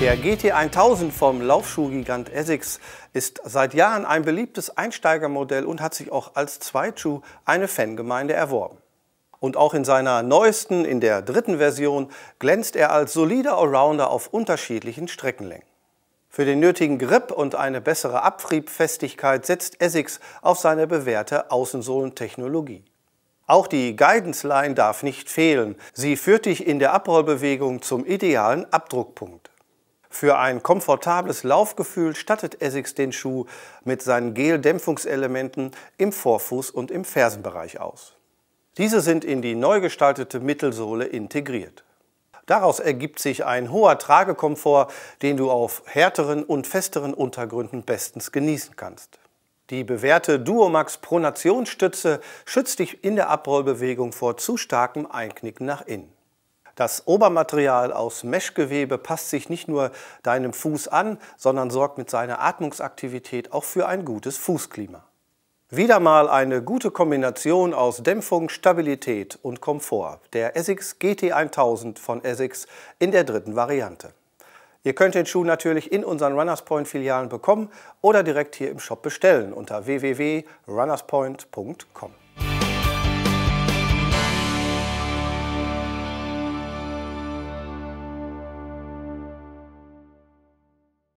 Der GT1000 vom Laufschuhgigant Essex ist seit Jahren ein beliebtes Einsteigermodell und hat sich auch als Zweitschuh eine Fangemeinde erworben. Und auch in seiner neuesten, in der dritten Version, glänzt er als solider Allrounder auf unterschiedlichen Streckenlängen. Für den nötigen Grip und eine bessere Abtriebfestigkeit setzt Essex auf seine bewährte Außensohlentechnologie. Auch die Guidance Line darf nicht fehlen. Sie führt dich in der Abrollbewegung zum idealen Abdruckpunkt. Für ein komfortables Laufgefühl stattet Essex den Schuh mit seinen Gel-Dämpfungselementen im Vorfuß und im Fersenbereich aus. Diese sind in die neu gestaltete Mittelsohle integriert. Daraus ergibt sich ein hoher Tragekomfort, den du auf härteren und festeren Untergründen bestens genießen kannst. Die bewährte Duomax Pronationsstütze schützt dich in der Abrollbewegung vor zu starkem Einknicken nach innen. Das Obermaterial aus Meshgewebe passt sich nicht nur deinem Fuß an, sondern sorgt mit seiner Atmungsaktivität auch für ein gutes Fußklima. Wieder mal eine gute Kombination aus Dämpfung, Stabilität und Komfort. Der Essex GT1000 von Essex in der dritten Variante. Ihr könnt den Schuh natürlich in unseren Runners Point Filialen bekommen oder direkt hier im Shop bestellen unter www.runnerspoint.com.